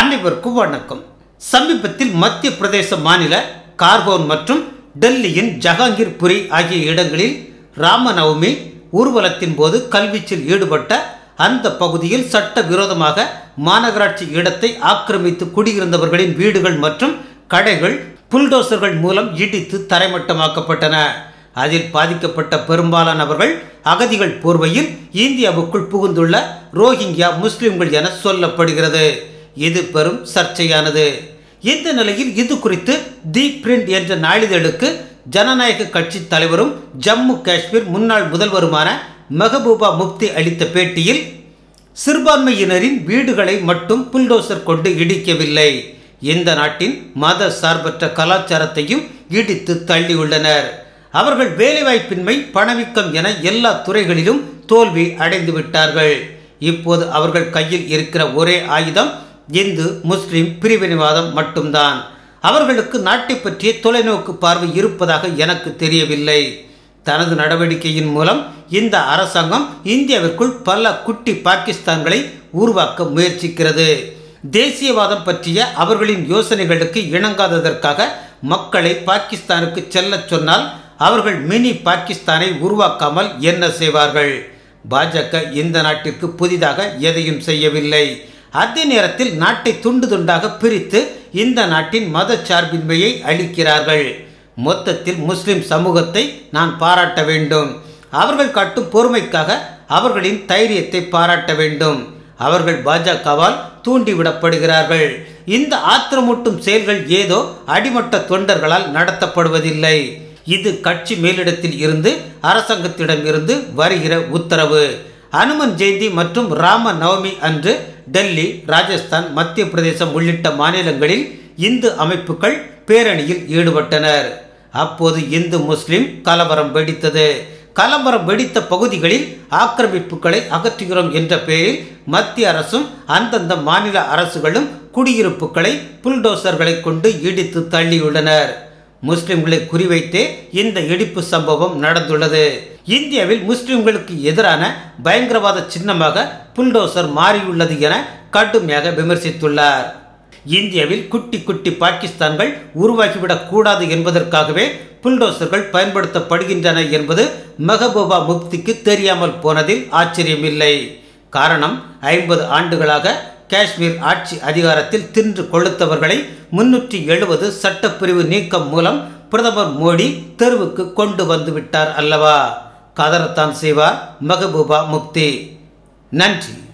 அனைவருக்கும் வணக்கம் சமீபத்தில் மத்திய பிரதேச மாநில கார்கோன் மற்றும் டெல்லியின் ஜஹாங்கீர்புரி ஆகிய இடங்களில் ராமநவமி ஊர்வலத்தின் போது கல்வீச்சில் ஈடுபட்ட அந்த பகுதியில் சட்ட விரோதமாக மாநகராட்சி இடத்தை ஆக்கிரமித்து குடியிருந்தவர்களின் வீடுகள் மற்றும் கடைகள் புல்டோசர்கள் மூலம் இடித்து தரைமட்டமாக்கப்பட்டன அதில் பாதிக்கப்பட்ட பெரும்பாலானவர்கள் அகதிகள் போர்வையில் இந்தியாவுக்குள் புகுந்துள்ள ரோஹிங்கியா முஸ்லிம்கள் என சொல்லப்படுகிறது இது பெரும் சர்ச்சையானது இந்த நிலையில் இது குறித்து தி பிரிண்ட் என்ற நாளிதழுக்கு ஜனநாயக கட்சி தலைவரும் ஜம்மு காஷ்மீர் முன்னாள் முதல்வருமான மெஹபூபா முப்தி அளித்த பேட்டியில் சிறுபான்மையினரின் வீடுகளை மட்டும் புல்டோசர் கொண்டு இடிக்கவில்லை இந்த நாட்டின் மத சார்பற்ற கலாச்சாரத்தையும் இடித்து தள்ளியுள்ளனர் அவர்கள் வேலைவாய்ப்பின்மை பணவீக்கம் என எல்லா துறைகளிலும் தோல்வி அடைந்து விட்டார்கள் இப்போது அவர்கள் கையில் இருக்கிற ஒரே ஆயுதம் இந்து முஸ்லிம் பிரிவினைவாதம் மட்டும்தான் அவர்களுக்கு நாட்டை பற்றிய தொலைநோக்கு பார்வை இருப்பதாக எனக்கு தெரியவில்லை தனது நடவடிக்கையின் மூலம் இந்த அரசாங்கம் இந்தியாவிற்குள் பல குட்டி பாகிஸ்தான்களை உருவாக்க முயற்சிக்கிறது தேசியவாதம் பற்றிய அவர்களின் யோசனைகளுக்கு இணங்காததற்காக மக்களை பாகிஸ்தானுக்கு செல்ல சொன்னால் அவர்கள் மினி பாகிஸ்தானை உருவாக்காமல் என்ன செய்வார்கள் பாஜக இந்த நாட்டிற்கு புதிதாக எதையும் செய்யவில்லை அதே நேரத்தில் நாட்டை துண்டு துண்டாக பிரித்து இந்த நாட்டின் மத சார்பின்மையை அளிக்கிறார்கள் மொத்தத்தில் முஸ்லிம் சமூகத்தை நான் பாராட்ட வேண்டும் அவர்கள் காட்டும் பொறுமைக்காக அவர்களின் தைரியத்தை பாராட்ட வேண்டும் அவர்கள் பாஜகவால் தூண்டிவிடப்படுகிறார்கள் இந்த ஆத்திரமூட்டும் செயல்கள் ஏதோ அடிமட்ட தொண்டர்களால் நடத்தப்படுவதில்லை இது கட்சி மேலிடத்தில் இருந்து அரசாங்கத்திடம் இருந்து வருகிற உத்தரவு அனுமன் ஜெயந்தி மற்றும் ராம நவமி அன்று டெல்லி ராஜஸ்தான் மத்திய பிரதேசம் உள்ளிட்ட மாநிலங்களில் இந்து அமைப்புகள் பேரணியில் ஈடுபட்டனர் அப்போது இந்து முஸ்லிம் கலவரம் வெடித்தது கலவரம் வெடித்த பகுதிகளில் ஆக்கிரமிப்புகளை அகற்றுகிறோம் என்ற பெயரில் மத்திய அரசும் அந்தந்த மாநில அரசுகளும் குடியிருப்புகளை புல்டோசர்களை கொண்டு இடித்து தள்ளியுள்ளனர் முஸ்லிம்களை குறிவைத்து இந்த இடிப்பு சம்பவம் நடந்துள்ளது இந்தியாவில் முஸ்லிம்களுக்கு எதிரான பயங்கரவாத சின்னமாக புல்டோசர் மாறியுள்ளது என கடுமையாக விமர்சித்துள்ளார் இந்தியாவில் குட்டி குட்டி பாகிஸ்தான்கள் உருவாகிவிடக் கூடாது என்பதற்காகவே புல்டோசர்கள் பயன்படுத்தப்படுகின்றன என்பது மெஹபூபா முக்திக்கு தெரியாமல் போனதில் ஆச்சரியமில்லை காரணம் ஐம்பது ஆண்டுகளாக காஷ்மீர் ஆட்சி அதிகாரத்தில் தின்று கொளுத்தவர்களை முன்னூற்றி எழுபது சட்டப்பிரிவு நீக்கம் மூலம் பிரதமர் மோடி தெருவுக்கு கொண்டு வந்துவிட்டார் அல்லவா கதரத்தான் செய்வார் மெஹபூபா முக்தி நன்றி